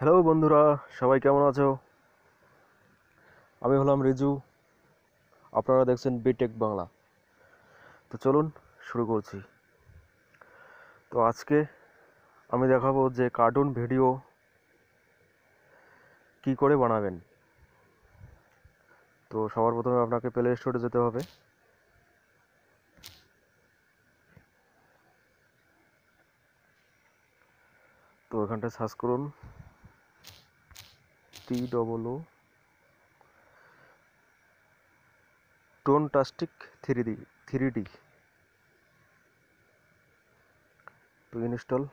Hello বন্ধুরা সবাই কেমন আছো আমি হলাম রিজু আপনারা দেখছেন বিটেক বাংলা তো চলুন শুরু করছি তো আজকে আমি দেখাবো যে কার্টুন ভিডিও কি করে বানাবেন তো সবার প্রথমে আপনাকে প্লে স্টোরে যেতে হবে তো ওখানটা সার্চ করুন T double O Toontastic three D three D to install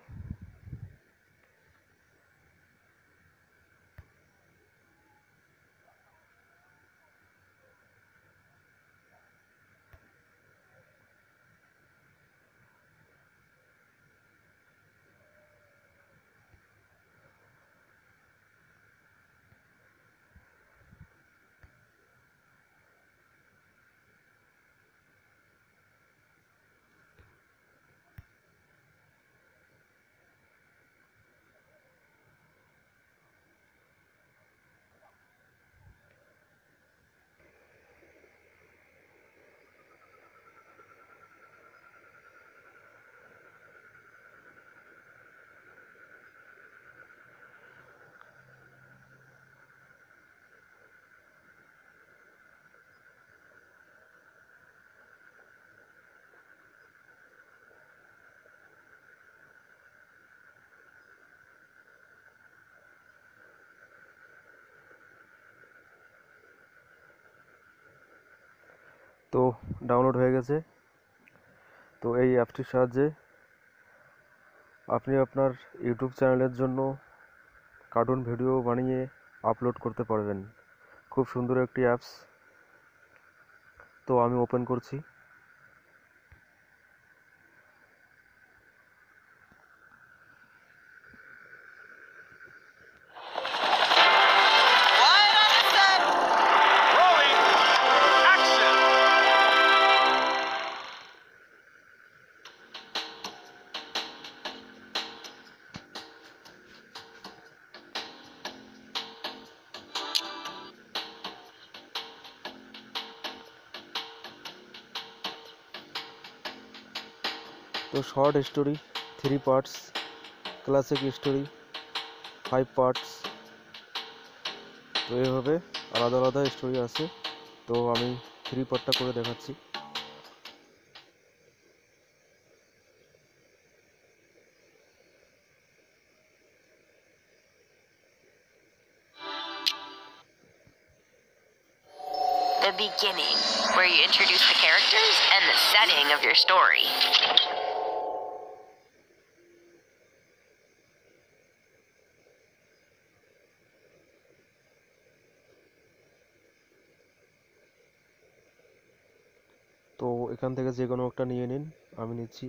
তো ডাউনলোড হয়ে গেছে তো এই অ্যাপটির সাহায্যে আপনি আপনার ইউটিউব চ্যানেলের জন্য কার্টুন ভিডিও বানিয়ে আপলোড করতে পারবেন খুব সুন্দর একটি অ্যাপস তো আমি ওপেন করছি তো short story three parts classic story five parts তো এভাবে আলাদা আলাদা স্টোরি আছে তো আমি থ্রি পার্টটা করে দেখাচ্ছি The beginning, where you introduce the characters and the setting of your story. তো এখান থেকে যে কোনো একটা নিয়ে নিন আমি নিচ্ছি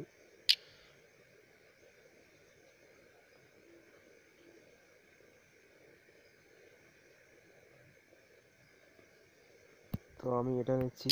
তো আমি এটা নিচ্ছি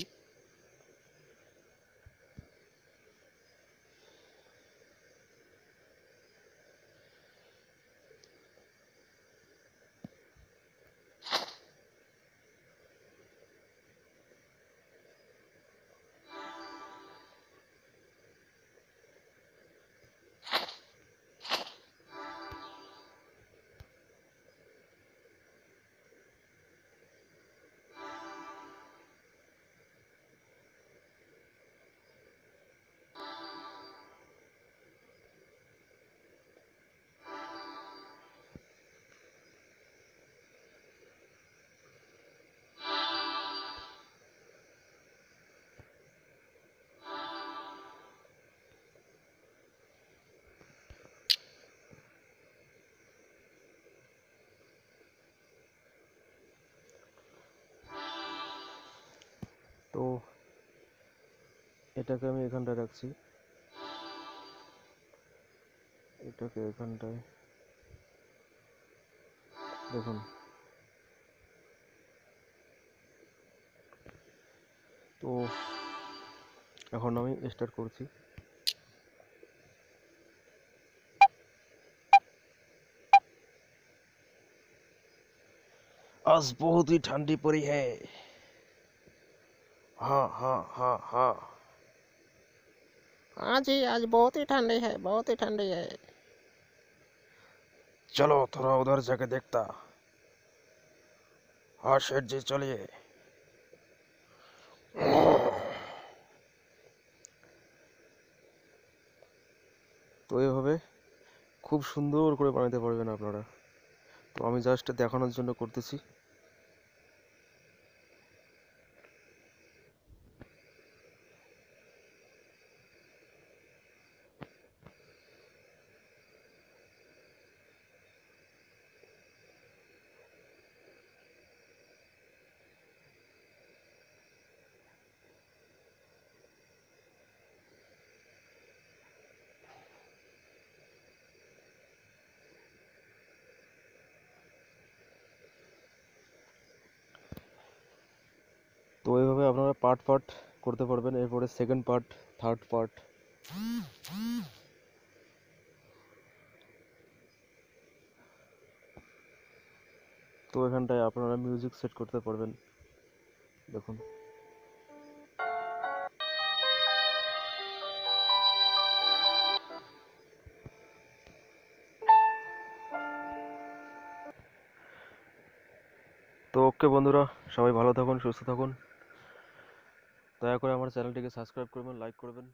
তো এটাকে আমি এখানটায় রাখছি এটাকে এখানটায় দেখুন তো এখন আমি স্টার্ট করছি আজ বহুতই ঠান্ডি ठंडी হ্যাঁ हाँ हाँ हाँ हाँ जी आज बहुत ही ठंडी है बहुत ही ठंडी है चलो थोड़ा उधर जाके देखता हाँ शेठ जी चलिए তো এভাবে খুব সুন্দর করে বানাতে পারবেন আপনারা তো আমি জাস্ট দেখানোর জন্য করতেছি পার্ট পার্ট করতে পারবেন এরপরে সেকেন্ড পার্ট থার্ড পার্ট তো এখানটায় আপনারা মিউজিক সেট করতে পারবেন দেখুন তো ওকে বন্ধুরা সবাই ভালো থাকুন সুস্থ থাকুন দয়া করে আমার চ্যানেলটিকে সাবস্ক্রাইব করবেন লাইক করবেন